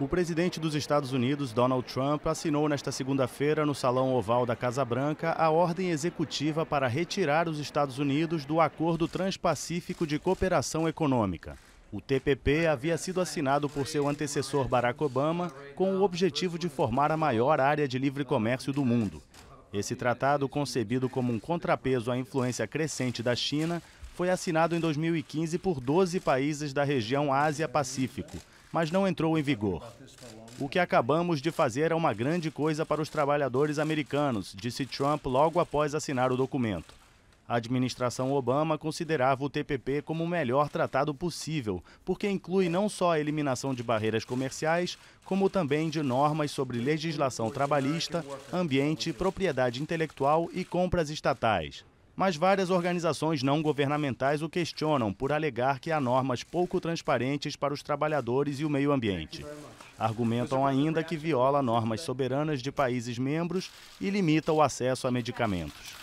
O presidente dos Estados Unidos, Donald Trump, assinou nesta segunda-feira no Salão Oval da Casa Branca a ordem executiva para retirar os Estados Unidos do Acordo Transpacífico de Cooperação Econômica. O TPP havia sido assinado por seu antecessor Barack Obama com o objetivo de formar a maior área de livre comércio do mundo. Esse tratado, concebido como um contrapeso à influência crescente da China, foi assinado em 2015 por 12 países da região Ásia-Pacífico, mas não entrou em vigor. O que acabamos de fazer é uma grande coisa para os trabalhadores americanos, disse Trump logo após assinar o documento. A administração Obama considerava o TPP como o melhor tratado possível, porque inclui não só a eliminação de barreiras comerciais, como também de normas sobre legislação trabalhista, ambiente, propriedade intelectual e compras estatais mas várias organizações não governamentais o questionam por alegar que há normas pouco transparentes para os trabalhadores e o meio ambiente. Argumentam ainda que viola normas soberanas de países membros e limita o acesso a medicamentos.